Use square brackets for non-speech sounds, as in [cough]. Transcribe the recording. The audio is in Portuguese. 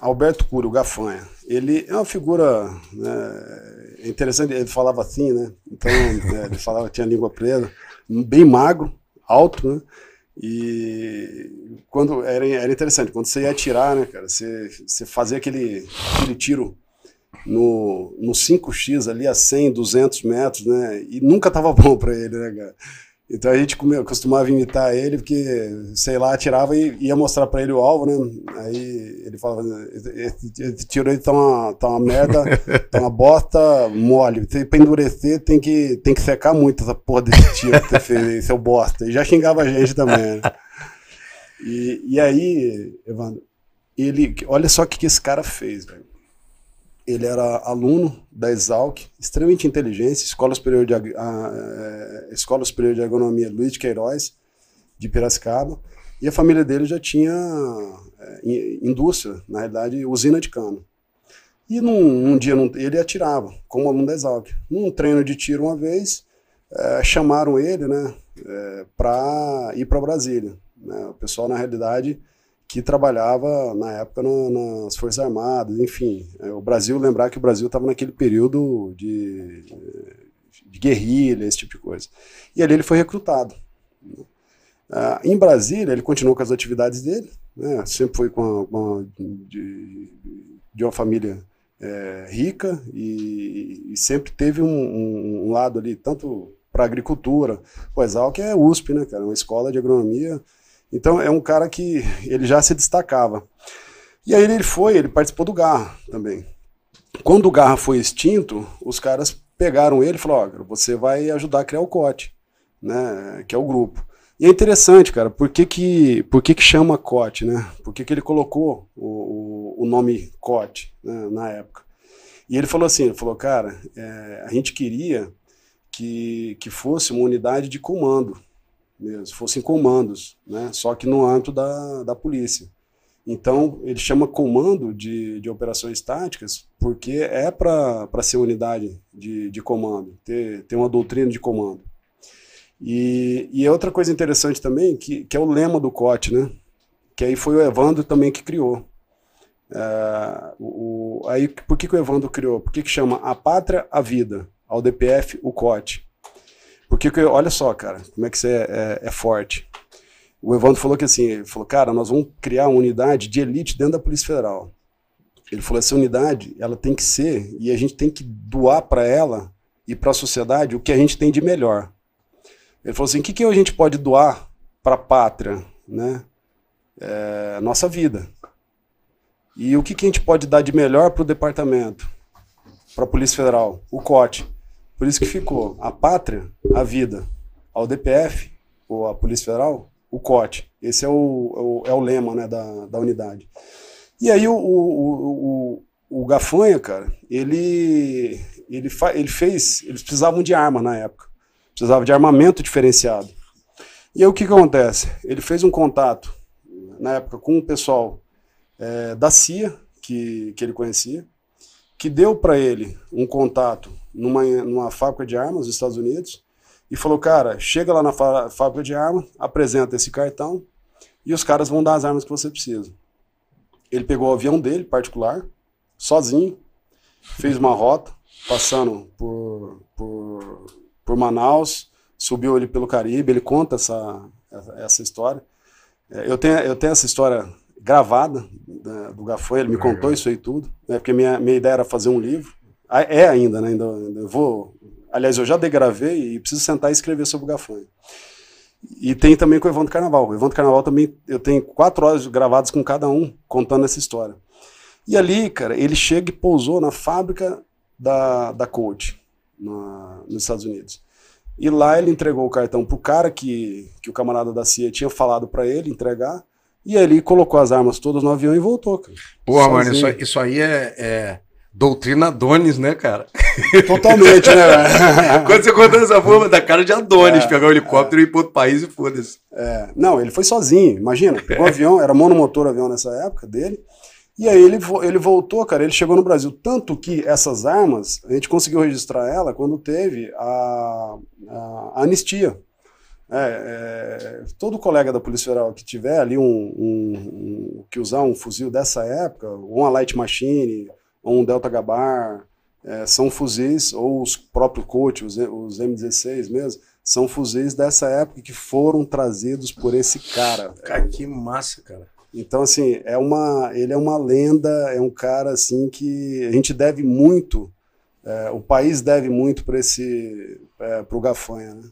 Alberto o Gafanha, ele é uma figura né, interessante, ele falava assim, né? Então, né, [laughs] ele falava tinha língua presa, bem magro, alto, né? E quando era, era interessante, quando você ia atirar, né, cara, você, você fazia aquele, aquele tiro no, no 5x ali a 100, 200 metros, né? E nunca tava [laughs] bom para ele, né, cara? Então a gente costumava imitar ele, porque, sei lá, atirava e ia mostrar para ele o alvo, né? Aí ele falava, esse tiro aí tá uma, tá uma merda, [laughs] tá uma bosta mole. Pra endurecer tem que, tem que secar muito essa porra desse tiro que você fez, seu bosta. E já xingava a gente também, né? E, e aí, Evandro, ele, olha só o que, que esse cara fez, velho ele era aluno da Exalc, extremamente inteligente, Escola Superior de, a... É, Escola Superior de Agronomia Luiz de Queiroz, de Piracicaba, e a família dele já tinha é, indústria, na realidade, usina de cano. E num, num dia num, ele atirava, como aluno da Exalc. Num treino de tiro uma vez, é, chamaram ele né, é, para ir para Brasília. Né? O pessoal, na realidade, que trabalhava na época no, nas Forças Armadas, enfim. É, o Brasil, lembrar que o Brasil estava naquele período de, de, guerrilha, esse tipo de coisa. E ali ele foi recrutado. Ah, em Brasília, ele continuou com as atividades dele, né, sempre foi com, de, de, uma família é, rica e, e, sempre teve um, um, lado ali, tanto para agricultura. O Exalc é USP, né, cara? É uma escola de agronomia então é um cara que ele já se destacava. E aí ele foi, ele participou do Garra também. Quando o Garra foi extinto, os caras pegaram ele e falaram: oh, você vai ajudar a criar o COT, né? Que é o grupo. E é interessante, cara, por que que, por que, que chama COT, né? Por que, que ele colocou o, o, o nome COT né, na época? E ele falou assim, ele falou, cara, é, a gente queria que, que fosse uma unidade de comando, né, se fossem comandos, né, só que no âmbito da, da polícia. Então, ele chama comando de, de operações táticas porque é para ser unidade de, de comando, ter, ter uma doutrina de comando. E, e é outra coisa interessante também, que, que é o lema do COT, né? Que aí foi o Evandro também que criou. Uh, o, aí, por que, que o Evandro criou? Por que, que chama A Pátria, a Vida, ao DPF, o COT? Porque olha só, cara, como é que você é, é, é forte. O Evandro falou que assim, ele falou, cara, nós vamos criar uma unidade de elite dentro da Polícia Federal. Ele falou, essa unidade, ela tem que ser, e a gente tem que doar para ela e para a sociedade o que a gente tem de melhor. Ele falou assim, o que, que a gente pode doar para a pátria, né? É, nossa vida. E o que, que a gente pode dar de melhor para o departamento, para a Polícia Federal, o cote por isso que ficou a pátria, a vida, ao DPF, ou a Polícia Federal, o COT. Esse é o, é o, é o lema né, da, da unidade. E aí o, o, o, o Gafanha, cara, ele, ele, fa, ele fez. Eles precisavam de arma na época. Precisavam de armamento diferenciado. E aí o que, que acontece? Ele fez um contato, na época, com o pessoal é, da CIA, que, que ele conhecia, que deu para ele um contato numa, numa fábrica de armas nos Estados Unidos e falou: cara, chega lá na fábrica de armas, apresenta esse cartão e os caras vão dar as armas que você precisa. Ele pegou o avião dele, particular, sozinho, fez uma rota, passando por, por, por Manaus, subiu ele pelo Caribe. Ele conta essa, essa, essa história. É, eu tenho, eu tenho essa história gravada da, né, do Gafoia, ele me contou isso aí tudo, né? porque minha, minha ideia era fazer um livro, ah, é ainda, né? Ainda, ainda vou, aliás, eu já degravei e preciso sentar e escrever sobre o Gafoia. E tem também com o Evandro Carnaval. O Evandro Carnaval também, eu tenho quatro horas gravadas com cada um, contando essa história. E ali, cara, ele chega e pousou na fábrica da, da Coach, na, nos Estados Unidos. E lá ele entregou o cartão pro cara que, que o camarada da CIA tinha falado para ele entregar. E ali colocou as armas todas no avião e voltou, cara. Pô, mano, assim. isso, isso, aí é, é doutrina Adonis, né, cara? Totalmente, né? [laughs] Quando você conta essa forma, da cara de Adonis, é, pegar o um helicóptero é. e ir para outro país e foda-se. É. Não, ele foi sozinho, imagina. Pegou o é. avião, era monomotor o avião nessa época dele. E aí ele, ele voltou, cara, ele chegou no Brasil. Tanto que essas armas, a gente conseguiu registrar ela quando teve a, a anistia é, é, todo colega da Polícia Federal que tiver ali um, um, um, que usar um fuzil dessa época, ou uma Light Machine, ou um Delta Gabar, é, são fuzis, ou os próprios Colt, os, os M16 mesmo, são fuzis dessa época que foram trazidos por esse cara. Cara, que massa, cara. Então, assim, é uma, ele é uma lenda, é um cara assim que a gente deve muito, é, o país deve muito para esse, é, para o Gafanha, né?